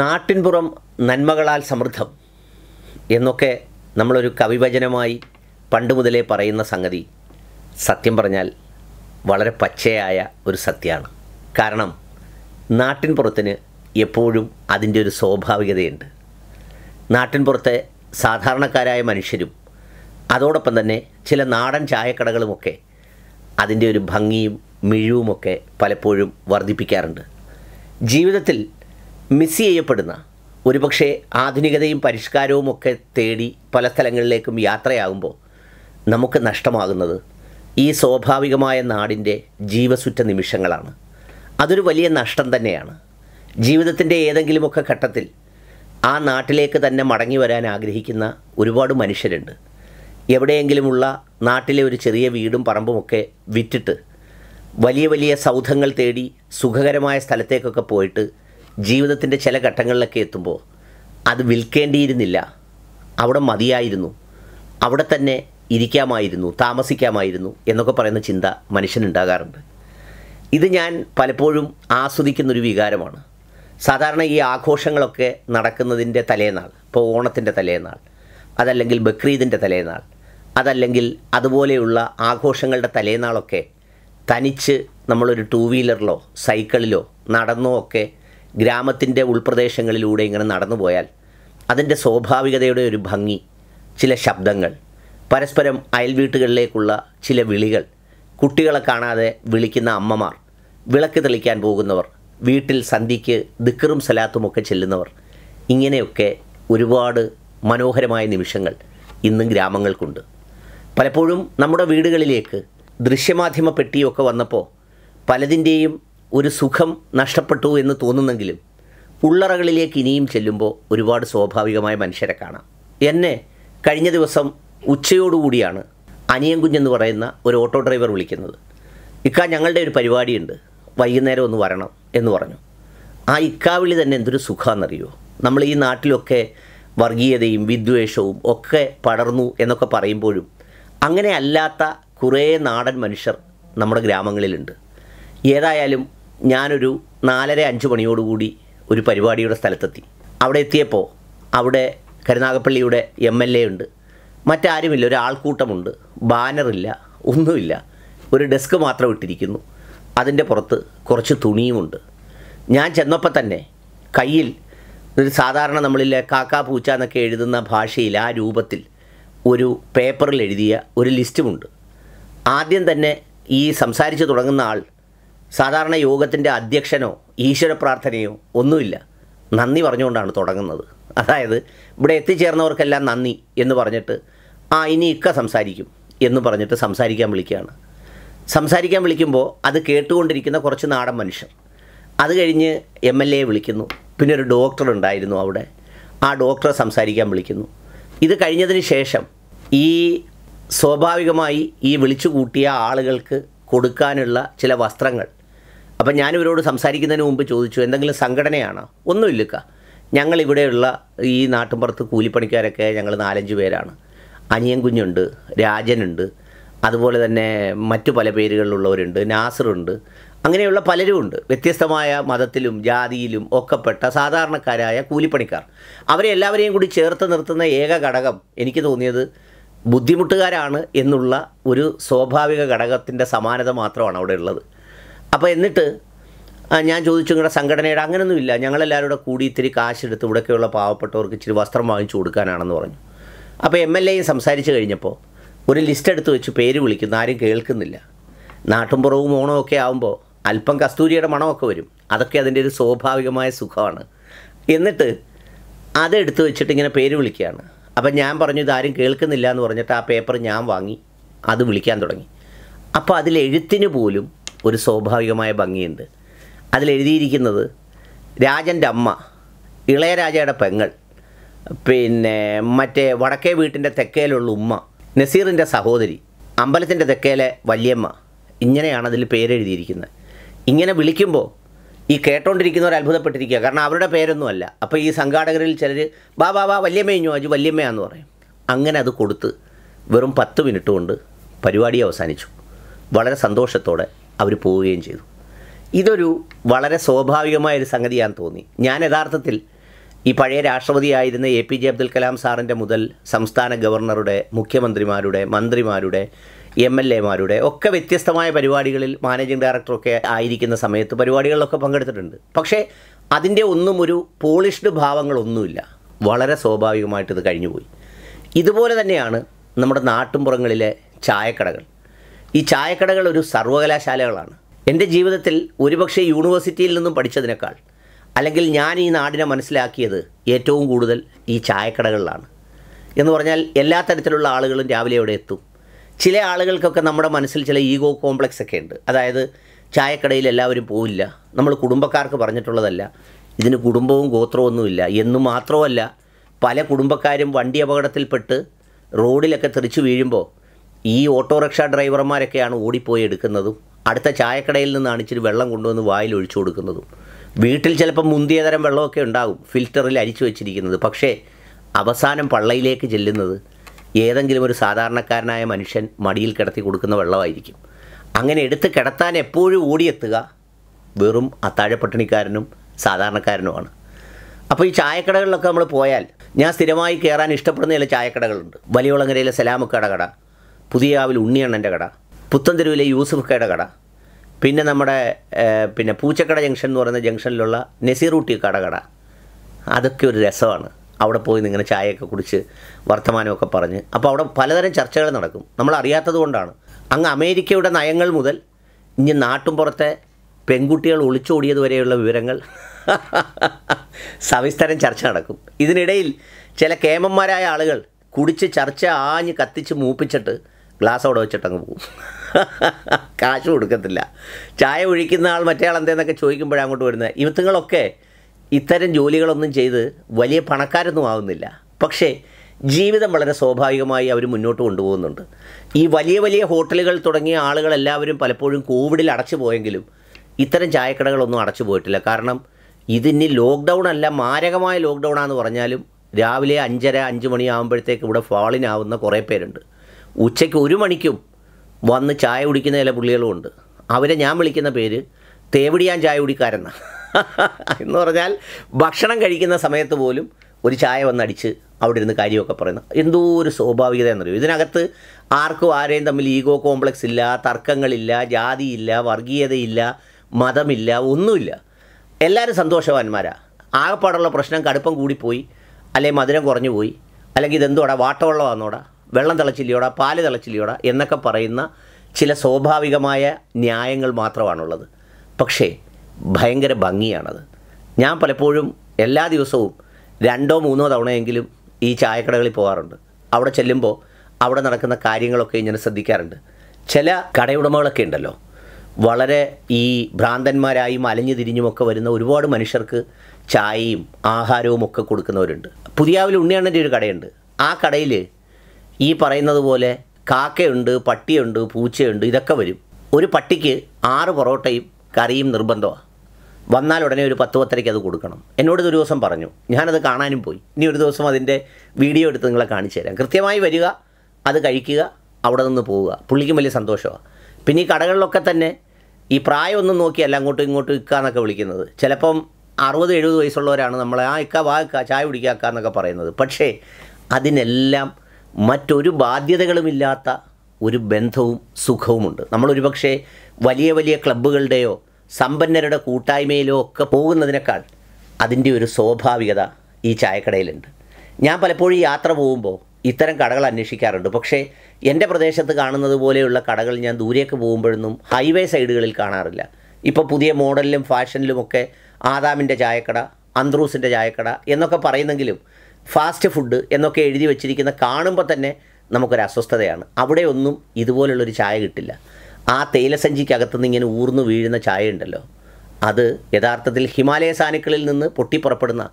നാട്ടിൻപുറം നന്മകളാൽ സമൃദ്ധം എന്നൊക്കെ നമ്മളൊരു കവിവചനമായി പണ്ട് മുതലേ പറയുന്ന സംഗതി സത്യം പറഞ്ഞാൽ വളരെ പച്ചയായ ഒരു സത്യമാണ് കാരണം നാട്ടിൻപുറത്തിന് എപ്പോഴും അതിൻ്റെ ഒരു സ്വാഭാവികതയുണ്ട് നാട്ടിൻപുറത്തെ സാധാരണക്കാരായ മനുഷ്യരും അതോടൊപ്പം തന്നെ ചില നാടൻ ചായക്കടകളുമൊക്കെ അതിൻ്റെ ഒരു ഭംഗിയും മിഴിവുമൊക്കെ പലപ്പോഴും വർദ്ധിപ്പിക്കാറുണ്ട് ജീവിതത്തിൽ മിസ് ചെയ്യപ്പെടുന്ന ഒരുപക്ഷെ ആധുനികതയും പരിഷ്കാരവും ഒക്കെ തേടി പല സ്ഥലങ്ങളിലേക്കും യാത്രയാകുമ്പോൾ നമുക്ക് നഷ്ടമാകുന്നത് ഈ സ്വാഭാവികമായ നാടിൻ്റെ ജീവസുറ്റ നിമിഷങ്ങളാണ് അതൊരു വലിയ നഷ്ടം തന്നെയാണ് ജീവിതത്തിൻ്റെ ഏതെങ്കിലുമൊക്കെ ഘട്ടത്തിൽ ആ നാട്ടിലേക്ക് തന്നെ മടങ്ങി വരാൻ ആഗ്രഹിക്കുന്ന ഒരുപാട് മനുഷ്യരുണ്ട് എവിടെയെങ്കിലുമുള്ള നാട്ടിലെ ഒരു ചെറിയ വീടും പറമ്പുമൊക്കെ വിറ്റിട്ട് വലിയ വലിയ സൗധങ്ങൾ തേടി സുഖകരമായ സ്ഥലത്തേക്കൊക്കെ പോയിട്ട് ജീവിതത്തിൻ്റെ ചില ഘട്ടങ്ങളിലൊക്കെ എത്തുമ്പോൾ അത് വിൽക്കേണ്ടിയിരുന്നില്ല അവിടെ മതിയായിരുന്നു അവിടെ തന്നെ ഇരിക്കാമായിരുന്നു താമസിക്കാമായിരുന്നു എന്നൊക്കെ പറയുന്ന ചിന്ത മനുഷ്യനുണ്ടാകാറുണ്ട് ഇത് ഞാൻ പലപ്പോഴും ആസ്വദിക്കുന്നൊരു വികാരമാണ് സാധാരണ ഈ ആഘോഷങ്ങളൊക്കെ നടക്കുന്നതിൻ്റെ തലേനാൾ ഇപ്പോൾ ഓണത്തിൻ്റെ തലേനാൾ അതല്ലെങ്കിൽ ബക്രീദിൻ്റെ തലേനാൾ അതല്ലെങ്കിൽ അതുപോലെയുള്ള ആഘോഷങ്ങളുടെ തലേനാളൊക്കെ തനിച്ച് നമ്മളൊരു ടൂ വീലറിലോ സൈക്കിളിലോ നടന്നോ ഒക്കെ ഗ്രാമത്തിൻ്റെ ഉൾപ്രദേശങ്ങളിലൂടെ ഇങ്ങനെ നടന്നു പോയാൽ അതിൻ്റെ സ്വാഭാവികതയുടെ ഒരു ഭംഗി ചില ശബ്ദങ്ങൾ പരസ്പരം അയൽവീട്ടുകളിലേക്കുള്ള ചില വിളികൾ കുട്ടികളെ കാണാതെ വിളിക്കുന്ന അമ്മമാർ വിളക്ക് തെളിക്കാൻ പോകുന്നവർ വീട്ടിൽ സന്ധിക്ക് ദിക്കറും സലാത്തുമൊക്കെ ചെല്ലുന്നവർ ഇങ്ങനെയൊക്കെ ഒരുപാട് മനോഹരമായ നിമിഷങ്ങൾ ഇന്നും ഗ്രാമങ്ങൾക്കുണ്ട് പലപ്പോഴും നമ്മുടെ വീടുകളിലേക്ക് ദൃശ്യമാധ്യമ പെട്ടിയൊക്കെ വന്നപ്പോൾ പലതിൻ്റെയും ഒരു സുഖം നഷ്ടപ്പെട്ടു എന്ന് തോന്നുന്നെങ്കിലും ഉള്ളറകളിലേക്ക് ഇനിയും ചെല്ലുമ്പോൾ ഒരുപാട് സ്വാഭാവികമായ മനുഷ്യരെ കാണാം എന്നെ കഴിഞ്ഞ ദിവസം ഉച്ചയോടുകൂടിയാണ് അനിയൻകുഞ്ഞെന്ന് പറയുന്ന ഒരു ഓട്ടോ ഡ്രൈവർ വിളിക്കുന്നത് ഇക്ക ഞങ്ങളുടെ ഒരു പരിപാടിയുണ്ട് വൈകുന്നേരം ഒന്ന് വരണം എന്ന് പറഞ്ഞു ആ ഇക്കാവിളി തന്നെ എന്തൊരു സുഖമെന്നറിയോ നമ്മൾ ഈ നാട്ടിലൊക്കെ വർഗീയതയും വിദ്വേഷവും ഒക്കെ പടർന്നു എന്നൊക്കെ പറയുമ്പോഴും അങ്ങനെ അല്ലാത്ത കുറേ നാടൻ മനുഷ്യർ നമ്മുടെ ഗ്രാമങ്ങളിലുണ്ട് ഏതായാലും ഞാനൊരു നാലര അഞ്ച് മണിയോടുകൂടി ഒരു പരിപാടിയുടെ സ്ഥലത്തെത്തി അവിടെ എത്തിയപ്പോൾ അവിടെ കരുനാഗപ്പള്ളിയുടെ എം എൽ എ ഉണ്ട് മറ്റാരുമില്ല ഒരു ബാനറില്ല ഒന്നുമില്ല ഒരു ഡെസ്ക് മാത്രം ഇട്ടിരിക്കുന്നു അതിൻ്റെ പുറത്ത് കുറച്ച് തുണിയുമുണ്ട് ഞാൻ ചെന്നപ്പോൾ തന്നെ കയ്യിൽ ഒരു സാധാരണ നമ്മളിലെ കാക്ക പൂച്ച എന്നൊക്കെ എഴുതുന്ന ഭാഷയിൽ ആ രൂപത്തിൽ ഒരു പേപ്പറിൽ എഴുതിയ ഒരു ലിസ്റ്റുമുണ്ട് ആദ്യം തന്നെ ഈ സംസാരിച്ച് തുടങ്ങുന്ന ആൾ സാധാരണ യോഗത്തിൻ്റെ അധ്യക്ഷനോ ഈശ്വര പ്രാർത്ഥനയോ ഒന്നുമില്ല നന്ദി പറഞ്ഞുകൊണ്ടാണ് തുടങ്ങുന്നത് അതായത് ഇവിടെ എത്തിച്ചേർന്നവർക്കെല്ലാം നന്ദി എന്ന് പറഞ്ഞിട്ട് ആ ഇനി ഇക്ക സംസാരിക്കും എന്ന് പറഞ്ഞിട്ട് സംസാരിക്കാൻ വിളിക്കുകയാണ് സംസാരിക്കാൻ വിളിക്കുമ്പോൾ അത് കേട്ടുകൊണ്ടിരിക്കുന്ന കുറച്ച് നാടൻ മനുഷ്യർ അത് കഴിഞ്ഞ് എം എൽ എ വിളിക്കുന്നു പിന്നെ ഒരു ഡോക്ടർ ഉണ്ടായിരുന്നു അവിടെ ആ ഡോക്ടറെ സംസാരിക്കാൻ വിളിക്കുന്നു ഇത് കഴിഞ്ഞതിന് ശേഷം ഈ സ്വാഭാവികമായി ഈ വിളിച്ചു കൂട്ടിയ ആളുകൾക്ക് കൊടുക്കാനുള്ള ചില വസ്ത്രങ്ങൾ അപ്പം ഞാൻ ഇവരോട് സംസാരിക്കുന്നതിന് മുമ്പ് ചോദിച്ചു എന്തെങ്കിലും സംഘടനയാണോ ഒന്നുമില്ലക്ക ഞങ്ങളിവിടെയുള്ള ഈ നാട്ടിൻപുറത്ത് കൂലിപ്പണിക്കാരൊക്കെ ഞങ്ങൾ നാലഞ്ച് പേരാണ് അനിയൻ കുഞ്ഞുണ്ട് രാജനുണ്ട് അതുപോലെ തന്നെ മറ്റു പല പേരുകളിലുള്ളവരുണ്ട് നാസറുണ്ട് അങ്ങനെയുള്ള പലരും ഉണ്ട് വ്യത്യസ്തമായ മതത്തിലും ജാതിയിലും ഒക്കെപ്പെട്ട സാധാരണക്കാരായ കൂലിപ്പണിക്കാർ അവരെ എല്ലാവരെയും കൂടി ചേർത്ത് നിർത്തുന്ന ഏക ഘടകം എനിക്ക് തോന്നിയത് ബുദ്ധിമുട്ടുകാരാണ് എന്നുള്ള ഒരു സ്വാഭാവിക ഘടകത്തിൻ്റെ സമാനത മാത്രമാണ് അവിടെ ഉള്ളത് അപ്പോൾ എന്നിട്ട് ഞാൻ ചോദിച്ചു നിങ്ങളുടെ സംഘടനയുടെ അങ്ങനെയൊന്നും ഇല്ല ഞങ്ങളെല്ലാവരും കൂടെ കൂടി ഇത്തിരി കാശെടുത്ത് ഇവിടെയൊക്കെയുള്ള പാവപ്പെട്ടവർക്ക് ഇച്ചിരി വസ്ത്രം വാങ്ങിച്ചു കൊടുക്കാനാണെന്ന് പറഞ്ഞു അപ്പോൾ എം എൽ എയും സംസാരിച്ച് കഴിഞ്ഞപ്പോൾ ഒരു ലിസ്റ്റ് എടുത്ത് വെച്ച് പേര് വിളിക്കുന്നു ആരും കേൾക്കുന്നില്ല നാട്ടുംപുറവും ഓണമൊക്കെ ആകുമ്പോൾ അല്പം കസ്തൂരിയുടെ മണമൊക്കെ വരും അതൊക്കെ അതിൻ്റെ ഒരു സ്വാഭാവികമായ സുഖമാണ് എന്നിട്ട് അതെടുത്ത് വെച്ചിട്ട് ഇങ്ങനെ പേര് വിളിക്കുകയാണ് അപ്പം ഞാൻ പറഞ്ഞു ഇതാരും കേൾക്കുന്നില്ല എന്ന് പറഞ്ഞിട്ട് ആ പേപ്പർ ഞാൻ വാങ്ങി അത് വിളിക്കാൻ തുടങ്ങി അപ്പോൾ അതിൽ എഴുത്തിന് പോലും ഒരു സ്വാഭാവികമായ ഭംഗിയുണ്ട് അതിലെഴുതിയിരിക്കുന്നത് രാജൻ്റെ അമ്മ ഇളയരാജയുടെ പെങ്ങൾ പിന്നെ മറ്റേ വടക്കേ വീട്ടിൻ്റെ തെക്കേലുള്ള ഉമ്മ നസീറിൻ്റെ സഹോദരി അമ്പലത്തിൻ്റെ തെക്കേലെ വല്യമ്മ ഇങ്ങനെയാണ് അതിൽ പേരെഴുതിയിരിക്കുന്നത് ഇങ്ങനെ വിളിക്കുമ്പോൾ ഈ കേട്ടോണ്ടിരിക്കുന്നവർ അത്ഭുതപ്പെട്ടിരിക്കുക കാരണം അവരുടെ പേരൊന്നുമല്ല അപ്പോൾ ഈ സംഘാടകരിൽ ചിലർ ബാ ബാ ബാ വല്യമ്മയിഞ്ഞു അജു വല്യമ്മയാന്ന് പറയും അങ്ങനെ അത് കൊടുത്ത് വെറും പത്ത് മിനിറ്റ് കൊണ്ട് പരിപാടി അവസാനിച്ചു വളരെ സന്തോഷത്തോടെ അവർ പോവുകയും ചെയ്തു ഇതൊരു വളരെ സ്വാഭാവികമായ ഒരു സംഗതിയാണെന്ന് തോന്നി ഞാൻ യഥാർത്ഥത്തിൽ ഈ പഴയ രാഷ്ട്രപതിയായിരുന്ന A P J Abdul Kalam സാറിൻ്റെ മുതൽ സംസ്ഥാന ഗവർണറുടെ മുഖ്യമന്ത്രിമാരുടെ മന്ത്രിമാരുടെ എം എൽ എമാരുടെ ഒക്കെ വ്യത്യസ്തമായ പരിപാടികളിൽ മാനേജിംഗ് ഡയറക്ടറൊക്കെ ആയിരിക്കുന്ന സമയത്ത് പരിപാടികളിലൊക്കെ പങ്കെടുത്തിട്ടുണ്ട് പക്ഷേ അതിൻ്റെ ഒന്നും ഒരു പോളിഷ്ഡ് ഭാവങ്ങളൊന്നുമില്ല വളരെ സ്വാഭാവികമായിട്ട് ഇത് കഴിഞ്ഞുപോയി ഇതുപോലെ തന്നെയാണ് നമ്മുടെ നാട്ടുമ്പുറങ്ങളിലെ ചായക്കടകൾ ഈ ചായക്കടകൾ ഒരു സർവകലാശാലകളാണ് എൻ്റെ ജീവിതത്തിൽ ഒരുപക്ഷെ യൂണിവേഴ്സിറ്റിയിൽ നിന്നും പഠിച്ചതിനേക്കാൾ അല്ലെങ്കിൽ ഞാൻ ഈ നാടിനെ മനസ്സിലാക്കിയത് ഏറ്റവും കൂടുതൽ ഈ ചായക്കടകളിലാണ് എന്ന് പറഞ്ഞാൽ എല്ലാ തരത്തിലുള്ള ആളുകളും രാവിലെ അവിടെ എത്തും ചില ആളുകൾക്കൊക്കെ നമ്മുടെ മനസ്സിൽ ചില ഈഗോ കോംപ്ലക്സ് ഒക്കെ ഉണ്ട് അതായത് ചായക്കടയിൽ എല്ലാവരും പോവില്ല നമ്മൾ കുടുംബക്കാർക്ക് പറഞ്ഞിട്ടുള്ളതല്ല ഇതിന് കുടുംബവും ഗോത്രവും ഒന്നുമില്ല എന്നു മാത്രമല്ല പല കുടുംബക്കാരും വണ്ടി അപകടത്തിൽപ്പെട്ട് റോഡിലൊക്കെ തെറിച്ചു വീഴുമ്പോൾ ഈ ഓട്ടോറിക്ഷ ഡ്രൈവർമാരൊക്കെയാണ് ഓടിപ്പോയി എടുക്കുന്നതും അടുത്ത ചായക്കടയിൽ നിന്നാണ് ഇച്ചിരി വെള്ളം കൊണ്ടുവന്ന് വായിൽ ഒഴിച്ചു കൊടുക്കുന്നതും വീട്ടിൽ ചിലപ്പോൾ മുന്തിയ തരം വെള്ളമൊക്കെ ഉണ്ടാകും ഫിൽറ്ററിൽ അരിച്ചു വെച്ചിരിക്കുന്നത് പക്ഷേ അവസാനം പള്ളയിലേക്ക് ചെല്ലുന്നത് ഏതെങ്കിലും ഒരു സാധാരണക്കാരനായ മനുഷ്യൻ മടിയിൽ കിടത്തി കൊടുക്കുന്ന വെള്ളമായിരിക്കും അങ്ങനെ എടുത്ത് കിടത്താൻ എപ്പോഴും ഓടിയെത്തുക വെറും അത്താഴപ്പട്ടിണിക്കാരനും സാധാരണക്കാരനുമാണ് അപ്പോൾ ഈ ചായക്കടകളിലൊക്കെ നമ്മൾ പോയാൽ ഞാൻ സ്ഥിരമായി കയറാൻ ഇഷ്ടപ്പെടുന്ന ചില ചായക്കടകളുണ്ട് വലിയ വളങ്ങരയിലെ കട പുതിയാവിൽ ഉണ്ണിയണ്ണൻ്റെ കട പുത്തൻതെരുവിലെ കയുടെ കട പിന്നെ നമ്മുടെ പിന്നെ പൂച്ചക്കട ജംഗ്ഷൻ എന്ന് പറയുന്ന ജംഗ്ഷനിലുള്ള നസീറൂട്ടി കട കട അതൊക്കെ ഒരു രസമാണ് അവിടെ പോയി ഇങ്ങനെ ചായയൊക്കെ കുടിച്ച് വർത്തമാനമൊക്കെ പറഞ്ഞ് അപ്പോൾ അവിടെ പലതരം ചർച്ചകൾ നടക്കും നമ്മൾ അറിയാത്തത് കൊണ്ടാണ് അങ്ങ് അമേരിക്കയുടെ നയങ്ങൾ മുതൽ ഇനി പുറത്തെ പെൺകുട്ടികൾ ഒളിച്ചോടിയത് വരെയുള്ള വിവരങ്ങൾ സവിസ്തരം ചർച്ച നടക്കും ഇതിനിടയിൽ ചില കേമന്മാരായ ആളുകൾ കുടിച്ച് ചർച്ച ആഞ്ഞ് കത്തിച്ച് മൂപ്പിച്ചിട്ട് ഗ്ലാസ് അവിടെ വെച്ചിട്ടങ്ങ് പോകും കാശ് കൊടുക്കത്തില്ല ചായ ഒഴിക്കുന്ന ആൾ മറ്റേ ആൾ എന്തേന്നൊക്കെ ചോദിക്കുമ്പോഴാണ് അങ്ങോട്ട് വരുന്നത് ഇവത്തുങ്ങളൊക്കെ ഇത്തരം ജോലികളൊന്നും ചെയ്ത് വലിയ പണക്കാരൊന്നും ആവുന്നില്ല പക്ഷേ ജീവിതം വളരെ സ്വാഭാവികമായി അവർ മുന്നോട്ട് കൊണ്ടുപോകുന്നുണ്ട് ഈ വലിയ വലിയ ഹോട്ടലുകൾ തുടങ്ങിയ ആളുകളെല്ലാവരും പലപ്പോഴും കോവിഡിൽ അടച്ചു പോയെങ്കിലും ഇത്തരം ചായക്കടകളൊന്നും അടച്ചു പോയിട്ടില്ല കാരണം ഇതിന് ലോക്ക്ഡൗൺ അല്ല മാരകമായ ലോക്ക്ഡൗൺ ആണെന്ന് പറഞ്ഞാലും രാവിലെ അഞ്ചര അഞ്ച് മണിയാകുമ്പോഴത്തേക്ക് ഇവിടെ ഫാളിനാവുന്ന കുറേ പേരുണ്ട് ഉച്ചയ്ക്ക് ഒരു മണിക്കും വന്ന് ചായ കുടിക്കുന്ന ചില പുള്ളികളുമുണ്ട് അവരെ ഞാൻ വിളിക്കുന്ന പേര് തേവിടിയാൻ ചായ കുടിക്കാരെന്ന എന്ന് പറഞ്ഞാൽ ഭക്ഷണം കഴിക്കുന്ന സമയത്ത് പോലും ഒരു ചായ വന്നടിച്ച് അവിടെ ഇരുന്ന് കാര്യമൊക്കെ പറയുന്ന എന്തോ ഒരു സ്വാഭാവികത എന്നറിയും ഇതിനകത്ത് ആർക്കും ആരെയും തമ്മിൽ ഈഗോ കോംപ്ലക്സ് ഇല്ല തർക്കങ്ങളില്ല ജാതിയില്ല വർഗീയതയില്ല മതമില്ല ഒന്നുമില്ല എല്ലാവരും സന്തോഷവാന്മാരാണ് ആകെപ്പാടുള്ള പ്രശ്നം കടുപ്പം കൂടിപ്പോയി അല്ലെങ്കിൽ മധുരം കുറഞ്ഞു പോയി അല്ലെങ്കിൽ ഇതെന്തോടാ വാട്ടവെള്ളമാണെന്നോടാ വെള്ളം തിളച്ചില്ലയോട പാല് തിളച്ചില്ലയോട എന്നൊക്കെ പറയുന്ന ചില സ്വാഭാവികമായ ന്യായങ്ങൾ മാത്രമാണുള്ളത് പക്ഷേ ഭയങ്കര ഭംഗിയാണത് ഞാൻ പലപ്പോഴും എല്ലാ ദിവസവും രണ്ടോ മൂന്നോ തവണയെങ്കിലും ഈ ചായക്കടകളിൽ പോകാറുണ്ട് അവിടെ ചെല്ലുമ്പോൾ അവിടെ നടക്കുന്ന കാര്യങ്ങളൊക്കെ ഇങ്ങനെ ശ്രദ്ധിക്കാറുണ്ട് ചില കടയുടമകളൊക്കെ ഉണ്ടല്ലോ വളരെ ഈ ഭ്രാന്തന്മാരായും അലഞ്ഞു തിരിഞ്ഞുമൊക്കെ വരുന്ന ഒരുപാട് മനുഷ്യർക്ക് ചായയും ആഹാരവും ഒക്കെ കൊടുക്കുന്നവരുണ്ട് പുതിയാവിൽ ഉണ്ണിയണ്ണൻ്റെ ഒരു കടയുണ്ട് ആ കടയിൽ ഈ പറയുന്നത് പോലെ കാക്കയുണ്ട് പട്ടിയുണ്ട് പൂച്ചയുണ്ട് ഇതൊക്കെ വരും ഒരു പട്ടിക്ക് ആറ് പൊറോട്ടയും കറിയും നിർബന്ധമാണ് വന്നാൽ ഉടനെ ഒരു പത്ത് പത്തരയ്ക്ക് അത് കൊടുക്കണം എന്നോട് ഒരു ദിവസം പറഞ്ഞു ഞാനത് കാണാനും പോയി ഇനി ഒരു ദിവസം അതിൻ്റെ വീഡിയോ എടുത്ത് നിങ്ങളെ കാണിച്ചു തരാം കൃത്യമായി വരിക അത് കഴിക്കുക അവിടെ നിന്ന് പോവുക പുള്ളിക്കും വലിയ സന്തോഷമാണ് പിന്നെ ഈ കടകളിലൊക്കെ തന്നെ ഈ പ്രായമൊന്നും നോക്കിയല്ല അങ്ങോട്ടും ഇങ്ങോട്ടും ഇക്ക എന്നൊക്കെ വിളിക്കുന്നത് ചിലപ്പം അറുപത് എഴുപത് വയസ്സുള്ളവരാണ് നമ്മളെ ആ ഇക്ക വാ ഇക്ക ചായ കുടിക്കുക എന്നൊക്കെ പറയുന്നത് പക്ഷേ അതിനെല്ലാം മറ്റൊരു ബാധ്യതകളുമില്ലാത്ത ഒരു ബന്ധവും സുഖവുമുണ്ട് നമ്മളൊരു പക്ഷേ വലിയ വലിയ ക്ലബ്ബുകളുടെയോ സമ്പന്നരുടെ കൂട്ടായ്മയിലോ ഒക്കെ പോകുന്നതിനേക്കാൾ അതിൻ്റെ ഒരു സ്വാഭാവികത ഈ ചായക്കടയിലുണ്ട് ഞാൻ പലപ്പോഴും യാത്ര പോകുമ്പോൾ ഇത്തരം കടകൾ അന്വേഷിക്കാറുണ്ട് പക്ഷേ എൻ്റെ പ്രദേശത്ത് കാണുന്നത് പോലെയുള്ള കടകൾ ഞാൻ ദൂരേക്ക് പോകുമ്പോഴൊന്നും ഹൈവേ സൈഡുകളിൽ കാണാറില്ല ഇപ്പോൾ പുതിയ മോഡലിലും ഫാഷനിലുമൊക്കെ ആദാമിൻ്റെ ചായക്കട അന്ത്രൂസിൻ്റെ ചായക്കട എന്നൊക്കെ പറയുന്നെങ്കിലും ഫാസ്റ്റ് ഫുഡ് എന്നൊക്കെ എഴുതി വെച്ചിരിക്കുന്ന കാണുമ്പോൾ തന്നെ നമുക്കൊരു അസ്വസ്ഥതയാണ് അവിടെയൊന്നും ഇതുപോലുള്ളൊരു ചായ കിട്ടില്ല ആ തേയിലസഞ്ചിക്കകത്തു നിന്ന് ഇങ്ങനെ ഊർന്നു വീഴുന്ന ചായ ഉണ്ടല്ലോ അത് യഥാർത്ഥത്തിൽ ഹിമാലയ സാനുക്കളിൽ നിന്ന് പൊട്ടിപ്പുറപ്പെടുന്ന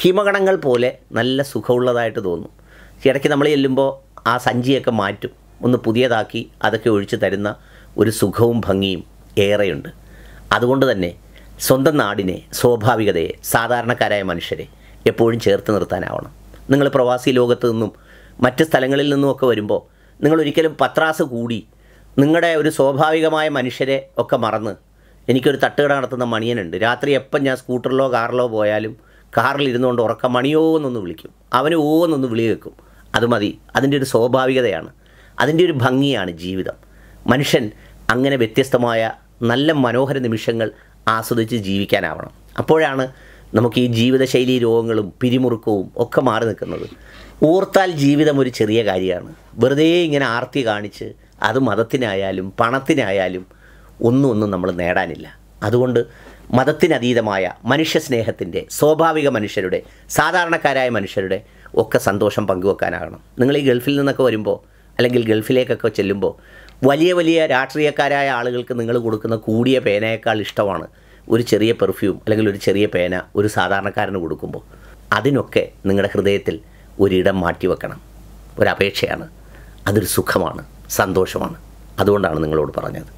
ഹിമഗണങ്ങൾ പോലെ നല്ല സുഖമുള്ളതായിട്ട് തോന്നും ഇടയ്ക്ക് നമ്മൾ ചെല്ലുമ്പോൾ ആ സഞ്ചിയൊക്കെ മാറ്റും ഒന്ന് പുതിയതാക്കി അതൊക്കെ ഒഴിച്ചു തരുന്ന ഒരു സുഖവും ഭംഗിയും ഏറെയുണ്ട് അതുകൊണ്ട് തന്നെ സ്വന്തം നാടിനെ സ്വാഭാവികതയെ സാധാരണക്കാരായ മനുഷ്യരെ എപ്പോഴും ചേർത്ത് നിർത്താനാവണം നിങ്ങൾ പ്രവാസി ലോകത്ത് നിന്നും മറ്റ് സ്ഥലങ്ങളിൽ നിന്നുമൊക്കെ വരുമ്പോൾ നിങ്ങൾ ഒരിക്കലും പത്രാസ് കൂടി നിങ്ങളുടെ ഒരു സ്വാഭാവികമായ മനുഷ്യരെ ഒക്കെ മറന്ന് എനിക്കൊരു തട്ടുകട നടത്തുന്ന മണിയനുണ്ട് രാത്രി എപ്പം ഞാൻ സ്കൂട്ടറിലോ കാറിലോ പോയാലും കാറിലിരുന്നുകൊണ്ട് ഉറക്കം മണിയോ എന്നൊന്ന് വിളിക്കും അവന് ഓ എന്നൊന്ന് വിളി വെക്കും അത് മതി അതിൻ്റെ ഒരു സ്വാഭാവികതയാണ് അതിൻ്റെ ഒരു ഭംഗിയാണ് ജീവിതം മനുഷ്യൻ അങ്ങനെ വ്യത്യസ്തമായ നല്ല മനോഹര നിമിഷങ്ങൾ ആസ്വദിച്ച് ജീവിക്കാനാവണം അപ്പോഴാണ് നമുക്ക് ഈ ജീവിതശൈലി രോഗങ്ങളും പിരിമുറുക്കവും ഒക്കെ മാറി നിൽക്കുന്നത് ഓർത്താൽ ജീവിതം ഒരു ചെറിയ കാര്യമാണ് വെറുതെ ഇങ്ങനെ ആർത്തി കാണിച്ച് അത് മതത്തിനായാലും പണത്തിനായാലും ഒന്നും ഒന്നും നമ്മൾ നേടാനില്ല അതുകൊണ്ട് മതത്തിനതീതമായ മനുഷ്യസ്നേഹത്തിൻ്റെ സ്വാഭാവിക മനുഷ്യരുടെ സാധാരണക്കാരായ മനുഷ്യരുടെ ഒക്കെ സന്തോഷം പങ്കുവെക്കാനാകണം നിങ്ങൾ ഈ ഗൾഫിൽ നിന്നൊക്കെ വരുമ്പോൾ അല്ലെങ്കിൽ ഗൾഫിലേക്കൊക്കെ ചെല്ലുമ്പോൾ വലിയ വലിയ രാഷ്ട്രീയക്കാരായ ആളുകൾക്ക് നിങ്ങൾ കൊടുക്കുന്ന കൂടിയ പേനയേക്കാൾ ഇഷ്ടമാണ് ഒരു ചെറിയ പെർഫ്യൂം അല്ലെങ്കിൽ ഒരു ചെറിയ പേന ഒരു സാധാരണക്കാരന് കൊടുക്കുമ്പോൾ അതിനൊക്കെ നിങ്ങളുടെ ഹൃദയത്തിൽ ഒരിടം മാറ്റിവെക്കണം ഒരപേക്ഷയാണ് അതൊരു സുഖമാണ് സന്തോഷമാണ് അതുകൊണ്ടാണ് നിങ്ങളോട് പറഞ്ഞത്